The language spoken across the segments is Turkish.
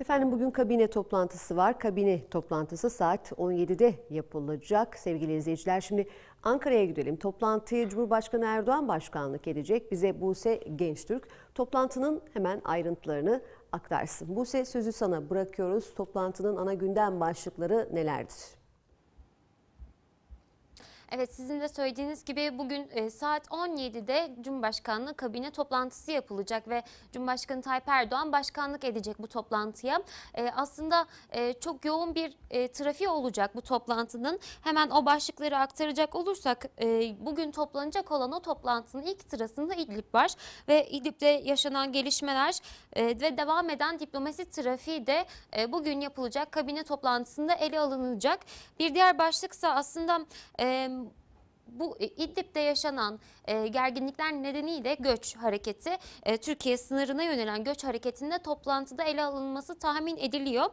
Efendim bugün kabine toplantısı var. Kabine toplantısı saat 17'de yapılacak. Sevgili izleyiciler şimdi Ankara'ya gidelim. Toplantıyı Cumhurbaşkanı Erdoğan başkanlık edecek. Bize Buse Gençtürk toplantının hemen ayrıntılarını aktarsın. Buse sözü sana bırakıyoruz. Toplantının ana gündem başlıkları nelerdir? Evet sizin de söylediğiniz gibi bugün e, saat 17'de Cumhurbaşkanlığı kabine toplantısı yapılacak ve Cumhurbaşkanı Tayyip Erdoğan başkanlık edecek bu toplantıya. E, aslında e, çok yoğun bir trafiği olacak bu toplantının. Hemen o başlıkları aktaracak olursak bugün toplanacak olan o toplantının ilk sırasında İdlib var ve İdlib'de yaşanan gelişmeler ve devam eden diplomasi trafiği de bugün yapılacak kabine toplantısında ele alınacak. Bir diğer başlıksa aslında bu e, İdlib'de yaşanan e, gerginlikler nedeniyle göç hareketi, e, Türkiye sınırına yönelen göç hareketinde toplantıda ele alınması tahmin ediliyor.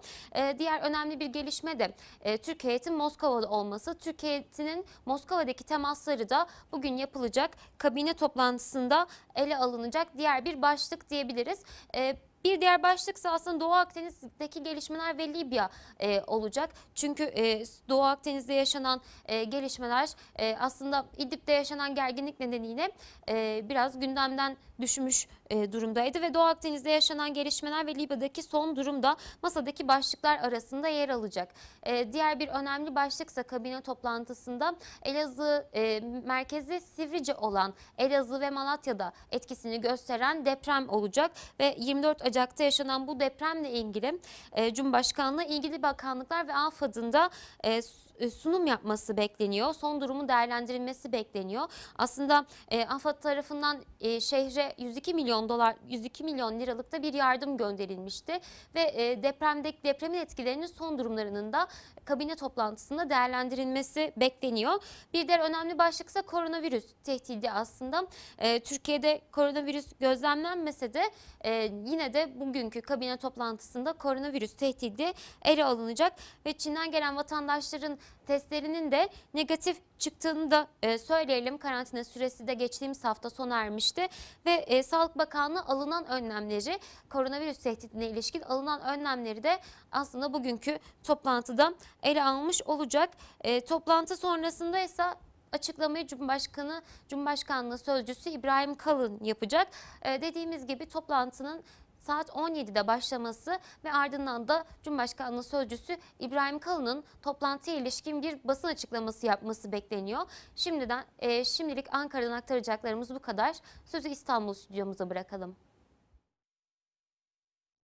diğer önemli bir gelişme de e, Moskova'da olması. Türkiye'nin heyetinin Moskova'daki temasları da bugün yapılacak kabine toplantısında ele alınacak diğer bir başlık diyebiliriz. E, bir diğer başlık ise aslında Doğu Akdeniz'deki gelişmeler ve Libya e, olacak. Çünkü e, Doğu Akdeniz'de yaşanan e, gelişmeler e, aslında İdlib'de yaşanan gerginlik nedeniyle e, biraz gündemden düşmüş e, durumdaydı ve Doğu Akdeniz'de yaşanan gelişmeler ve Libya'daki son durumda masadaki başlıklar arasında yer alacak. E, diğer bir önemli başlık ise kabine toplantısında Elazığ e, merkezi Sivrice olan Elazığ ve Malatya'da etkisini gösteren deprem olacak ve 24 Ocak Ocak'ta yaşanan bu depremle ilgili e, Cumhurbaşkanlığı ilgili bakanlıklar ve AFAD'ın da e, e, sunum yapması bekleniyor. Son durumu değerlendirilmesi bekleniyor. Aslında e, AFAD tarafından e, şehre 102 milyon dolar 102 milyon liralıkta bir yardım gönderilmişti ve e, depremde depremin etkilerinin son durumlarının da kabine toplantısında değerlendirilmesi bekleniyor. Bir diğer önemli başlık ise koronavirüs tehdidi aslında. E, Türkiye'de koronavirüs gözlemlenmese de e, yine de bugünkü kabine toplantısında koronavirüs tehdidi ele alınacak ve Çin'den gelen vatandaşların testlerinin de negatif çıktığını da e, söyleyelim. Karantina süresi de geçtiğimiz hafta sona ermişti ve e, Sağlık Bakanlığı alınan önlemleri koronavirüs tehdidine ilişkin alınan önlemleri de aslında bugünkü toplantıda ele almış olacak. E, toplantı sonrasında ise açıklamayı Cumhurbaşkanı Cumhurbaşkanlığı Sözcüsü İbrahim Kalın yapacak. E, dediğimiz gibi toplantının saat 17'de başlaması ve ardından da Cumhurbaşkanlığı Sözcüsü İbrahim Kalın'ın toplantıya ilişkin bir basın açıklaması yapması bekleniyor. Şimdiden e, şimdilik Ankara'dan aktaracaklarımız bu kadar. Sözü İstanbul stüdyomuza bırakalım.